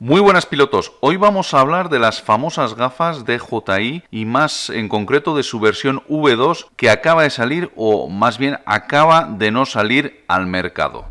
Muy buenas pilotos, hoy vamos a hablar de las famosas gafas de DJI y más en concreto de su versión V2 que acaba de salir o más bien acaba de no salir al mercado.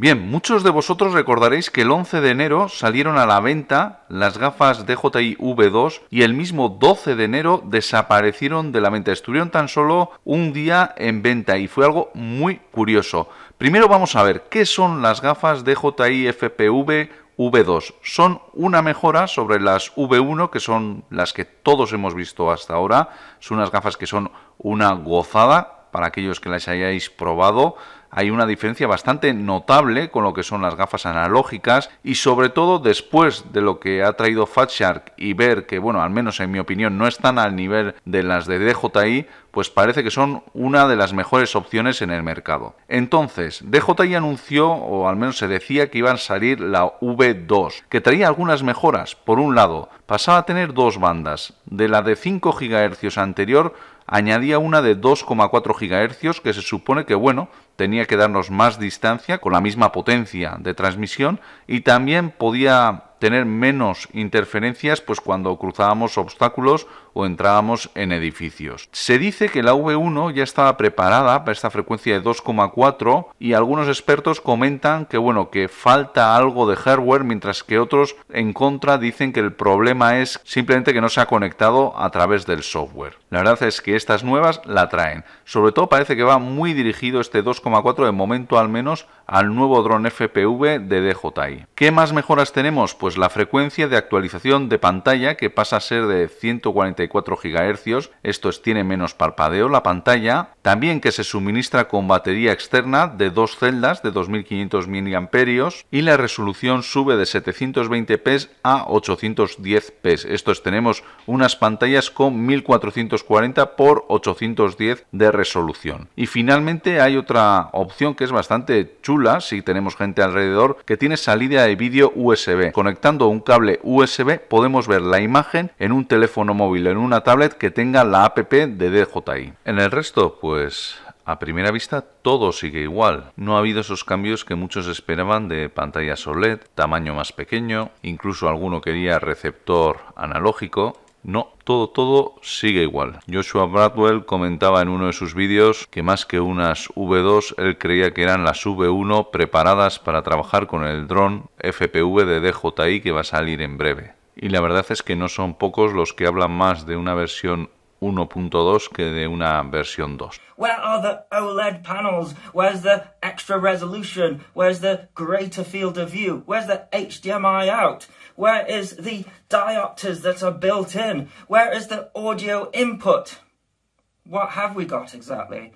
Bien, muchos de vosotros recordaréis que el 11 de enero salieron a la venta las gafas DJI V2 y el mismo 12 de enero desaparecieron de la venta. Estuvieron tan solo un día en venta y fue algo muy curioso. Primero vamos a ver qué son las gafas DJI FPV V2. Son una mejora sobre las V1, que son las que todos hemos visto hasta ahora. Son unas gafas que son una gozada, para aquellos que las hayáis probado, hay una diferencia bastante notable con lo que son las gafas analógicas y sobre todo después de lo que ha traído Fatshark y ver que, bueno, al menos en mi opinión no están al nivel de las de DJI, pues parece que son una de las mejores opciones en el mercado. Entonces, DJI anunció, o al menos se decía que iban a salir la V2, que traía algunas mejoras. Por un lado, pasaba a tener dos bandas, de la de 5 GHz anterior, añadía una de 2,4 GHz que se supone que, bueno, tenía que darnos más distancia con la misma potencia de transmisión y también podía tener menos interferencias pues cuando cruzábamos obstáculos o entrábamos en edificios. Se dice que la V1 ya estaba preparada para esta frecuencia de 2,4 y algunos expertos comentan que bueno, que falta algo de hardware mientras que otros en contra dicen que el problema es simplemente que no se ha conectado a través del software. La verdad es que estas nuevas la traen. Sobre todo parece que va muy dirigido este 2,4 de momento al menos al nuevo dron FPV de DJI. ¿Qué más mejoras tenemos? Pues la frecuencia de actualización de pantalla que pasa a ser de 144 gigahercios esto es tiene menos parpadeo la pantalla, también que se suministra con batería externa de dos celdas de 2500 mAh y la resolución sube de 720p a 810p. esto es tenemos unas pantallas con 1440 x 810 de resolución. Y finalmente hay otra opción que es bastante chula si tenemos gente alrededor que tiene salida de vídeo USB. Conectando un cable USB podemos ver la imagen en un teléfono móvil en una tablet que tenga la app de DJI. En el resto, pues a primera vista todo sigue igual. No ha habido esos cambios que muchos esperaban de pantalla OLED, tamaño más pequeño, incluso alguno quería receptor analógico. No, todo, todo sigue igual. Joshua Bradwell comentaba en uno de sus vídeos que más que unas V2, él creía que eran las V1 preparadas para trabajar con el dron FPV de DJI que va a salir en breve y la verdad es que no son pocos los que hablan más de una versión 1.2 que de una versión 2. Where are the OLED panels? Where's the extra resolution? Where's the greater field of view? Where's the HDMI out? Where is the diopters that are built in? Where is the audio input? What have we got exactly?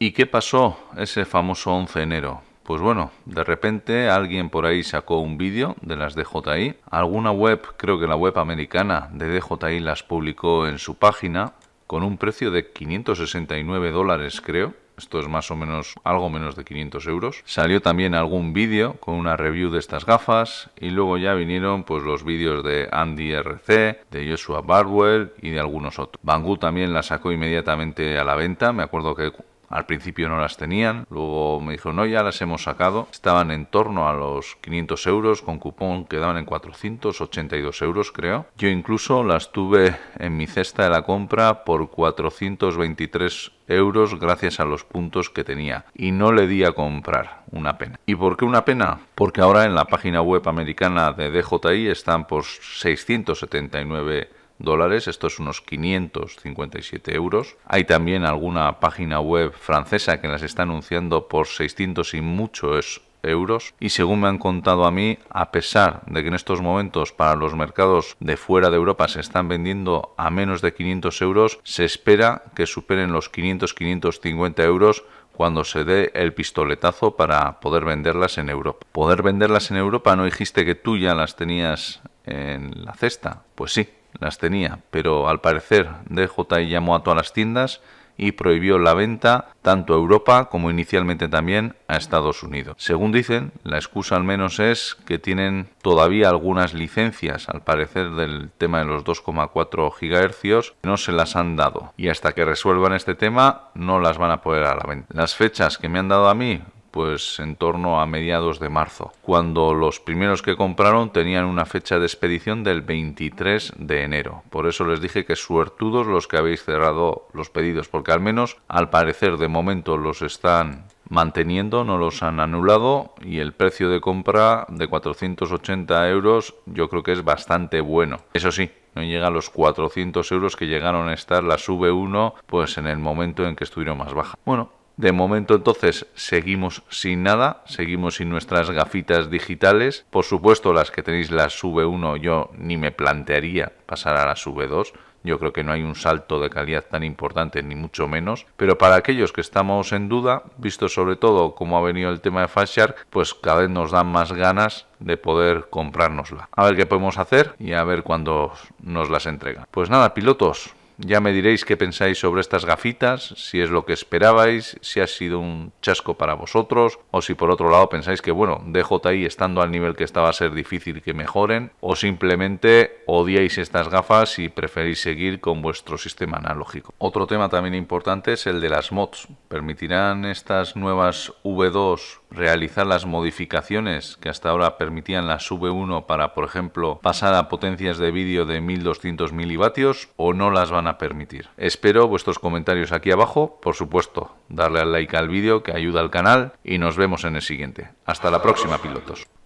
¿Y qué pasó ese famoso 11 de enero? Pues bueno, de repente alguien por ahí sacó un vídeo de las DJI. Alguna web, creo que la web americana de DJI las publicó en su página con un precio de 569 dólares, creo. Esto es más o menos algo menos de 500 euros. Salió también algún vídeo con una review de estas gafas y luego ya vinieron pues los vídeos de Andy RC, de Joshua Barwell y de algunos otros. Bangu también la sacó inmediatamente a la venta. Me acuerdo que al principio no las tenían, luego me dijo, no, ya las hemos sacado. Estaban en torno a los 500 euros, con cupón quedaban en 482 euros creo. Yo incluso las tuve en mi cesta de la compra por 423 euros gracias a los puntos que tenía y no le di a comprar, una pena. ¿Y por qué una pena? Porque ahora en la página web americana de DJI están por 679 euros dólares, esto es unos 557 euros. Hay también alguna página web francesa que las está anunciando por 600 y muchos euros y según me han contado a mí a pesar de que en estos momentos para los mercados de fuera de Europa se están vendiendo a menos de 500 euros se espera que superen los 500 550 euros cuando se dé el pistoletazo para poder venderlas en Europa. Poder venderlas en Europa no dijiste que tú ya las tenías en la cesta. Pues sí, las tenía, pero al parecer DJI llamó a todas las tiendas y prohibió la venta tanto a Europa como inicialmente también a Estados Unidos. Según dicen, la excusa al menos es que tienen todavía algunas licencias, al parecer del tema de los 2,4 GHz, no se las han dado y hasta que resuelvan este tema no las van a poder a la venta. Las fechas que me han dado a mí pues en torno a mediados de marzo, cuando los primeros que compraron tenían una fecha de expedición del 23 de enero. Por eso les dije que suertudos los que habéis cerrado los pedidos, porque al menos al parecer de momento los están manteniendo, no los han anulado y el precio de compra de 480 euros yo creo que es bastante bueno. Eso sí, no llega a los 400 euros que llegaron a estar las V1 pues en el momento en que estuvieron más baja. Bueno, de momento entonces seguimos sin nada, seguimos sin nuestras gafitas digitales, por supuesto las que tenéis las V1 yo ni me plantearía pasar a las V2, yo creo que no hay un salto de calidad tan importante, ni mucho menos. Pero para aquellos que estamos en duda, visto sobre todo cómo ha venido el tema de Shark, pues cada vez nos dan más ganas de poder comprárnosla. A ver qué podemos hacer y a ver cuándo nos las entrega. Pues nada, pilotos, ya me diréis qué pensáis sobre estas gafitas, si es lo que esperabais, si ha sido un chasco para vosotros, o si por otro lado pensáis que, bueno, DJI estando al nivel que estaba a ser difícil que mejoren, o simplemente odiáis estas gafas y preferís seguir con vuestro sistema analógico. Otro tema también importante es el de las mods. ¿Permitirán estas nuevas V2 realizar las modificaciones que hasta ahora permitían la V1 e para, por ejemplo, pasar a potencias de vídeo de 1200 milivatios o no las van a permitir. Espero vuestros comentarios aquí abajo, por supuesto, darle al like al vídeo que ayuda al canal y nos vemos en el siguiente. Hasta la próxima, pilotos.